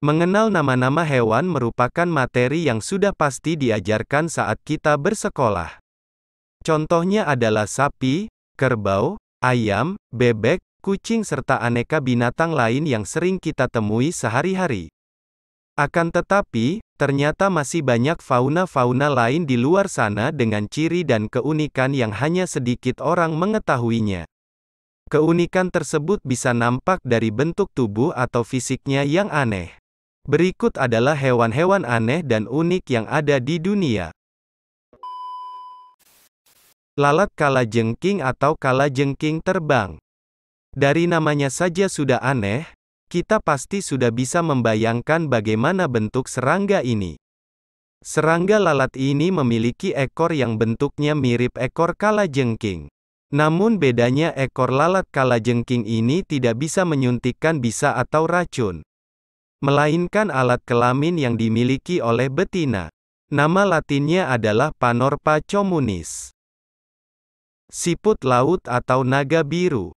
Mengenal nama-nama hewan merupakan materi yang sudah pasti diajarkan saat kita bersekolah. Contohnya adalah sapi, kerbau, ayam, bebek, kucing serta aneka binatang lain yang sering kita temui sehari-hari. Akan tetapi, ternyata masih banyak fauna-fauna lain di luar sana dengan ciri dan keunikan yang hanya sedikit orang mengetahuinya. Keunikan tersebut bisa nampak dari bentuk tubuh atau fisiknya yang aneh. Berikut adalah hewan-hewan aneh dan unik yang ada di dunia. Lalat kalajengking atau kalajengking terbang. Dari namanya saja sudah aneh, kita pasti sudah bisa membayangkan bagaimana bentuk serangga ini. Serangga lalat ini memiliki ekor yang bentuknya mirip ekor kalajengking. Namun bedanya ekor lalat kalajengking ini tidak bisa menyuntikkan bisa atau racun melainkan alat kelamin yang dimiliki oleh betina. Nama latinnya adalah Panorpa communis. Siput laut atau naga biru.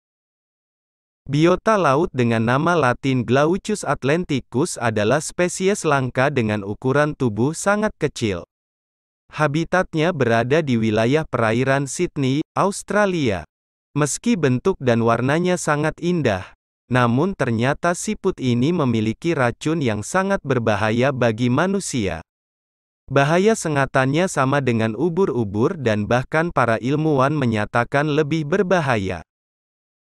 Biota laut dengan nama latin Glaucus atlanticus adalah spesies langka dengan ukuran tubuh sangat kecil. Habitatnya berada di wilayah perairan Sydney, Australia. Meski bentuk dan warnanya sangat indah, namun ternyata siput ini memiliki racun yang sangat berbahaya bagi manusia. Bahaya sengatannya sama dengan ubur-ubur dan bahkan para ilmuwan menyatakan lebih berbahaya.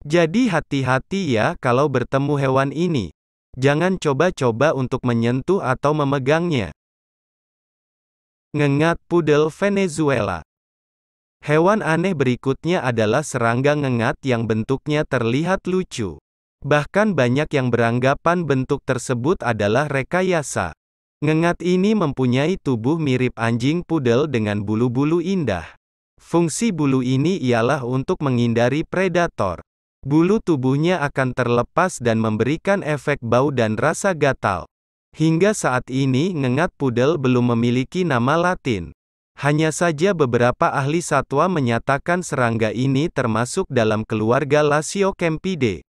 Jadi hati-hati ya kalau bertemu hewan ini. Jangan coba-coba untuk menyentuh atau memegangnya. Ngengat pudel Venezuela Hewan aneh berikutnya adalah serangga ngengat yang bentuknya terlihat lucu. Bahkan banyak yang beranggapan bentuk tersebut adalah rekayasa. Ngengat ini mempunyai tubuh mirip anjing pudel dengan bulu-bulu indah. Fungsi bulu ini ialah untuk menghindari predator. Bulu tubuhnya akan terlepas dan memberikan efek bau dan rasa gatal. Hingga saat ini ngengat pudel belum memiliki nama latin. Hanya saja beberapa ahli satwa menyatakan serangga ini termasuk dalam keluarga Lasiocampidae.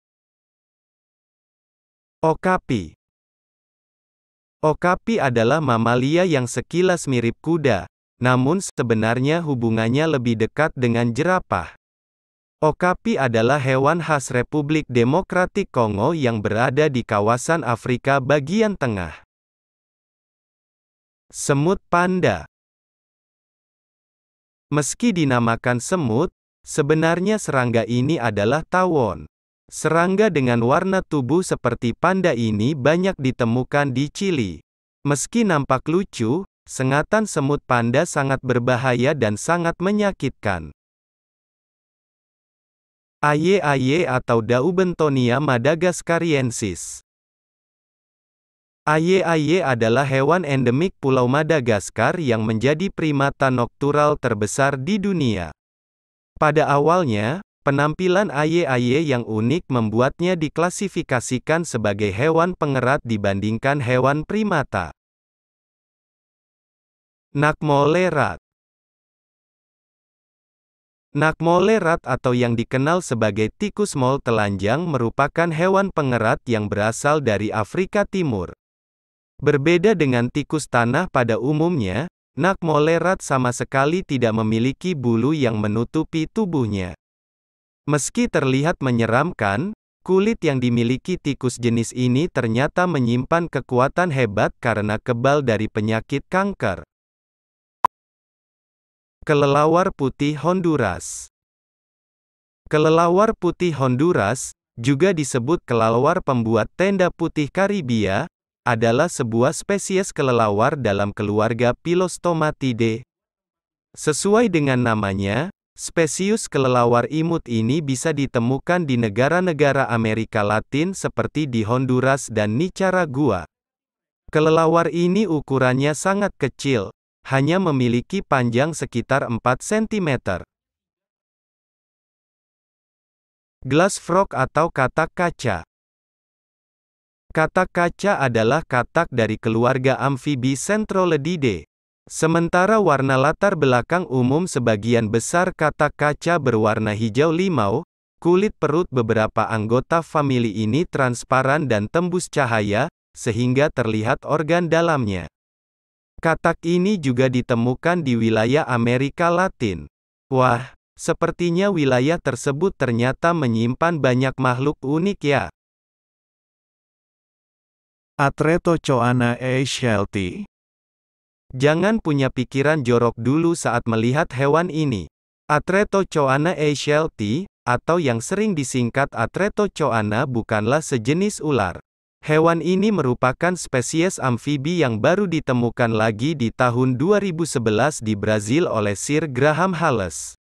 Okapi Okapi adalah mamalia yang sekilas mirip kuda, namun sebenarnya hubungannya lebih dekat dengan jerapah. Okapi adalah hewan khas Republik Demokratik Kongo yang berada di kawasan Afrika bagian tengah. Semut panda Meski dinamakan semut, sebenarnya serangga ini adalah tawon. Serangga dengan warna tubuh seperti panda ini banyak ditemukan di Chili. Meski nampak lucu, sengatan semut panda sangat berbahaya dan sangat menyakitkan. Aye aye atau Daubentonia madagascariensis. Aye aye adalah hewan endemik Pulau Madagaskar yang menjadi primata noktural terbesar di dunia. Pada awalnya, Penampilan aye-aye yang unik membuatnya diklasifikasikan sebagai hewan pengerat dibandingkan hewan primata. Nakmolerat, nakmolerat atau yang dikenal sebagai tikus mol telanjang merupakan hewan pengerat yang berasal dari Afrika Timur. Berbeda dengan tikus tanah pada umumnya, nakmolerat sama sekali tidak memiliki bulu yang menutupi tubuhnya. Meski terlihat menyeramkan, kulit yang dimiliki tikus jenis ini ternyata menyimpan kekuatan hebat karena kebal dari penyakit kanker. Kelelawar putih Honduras Kelelawar putih Honduras, juga disebut kelelawar pembuat tenda putih Karibia, adalah sebuah spesies kelelawar dalam keluarga Pilostomatidae. Sesuai dengan namanya, Spesies kelelawar imut ini bisa ditemukan di negara-negara Amerika Latin seperti di Honduras dan Nicaragua. Kelelawar ini ukurannya sangat kecil, hanya memiliki panjang sekitar 4 cm. Glass frog atau katak kaca Katak kaca adalah katak dari keluarga amfibi Centrolidae. Sementara warna latar belakang umum sebagian besar kata kaca berwarna hijau limau, kulit perut beberapa anggota famili ini transparan dan tembus cahaya, sehingga terlihat organ dalamnya. Katak ini juga ditemukan di wilayah Amerika Latin. Wah, sepertinya wilayah tersebut ternyata menyimpan banyak makhluk unik ya. Atreto Choana Jangan punya pikiran jorok dulu saat melihat hewan ini. Atretochoana eichelti, atau yang sering disingkat Atretochoana bukanlah sejenis ular. Hewan ini merupakan spesies amfibi yang baru ditemukan lagi di tahun 2011 di Brazil oleh Sir Graham Halles.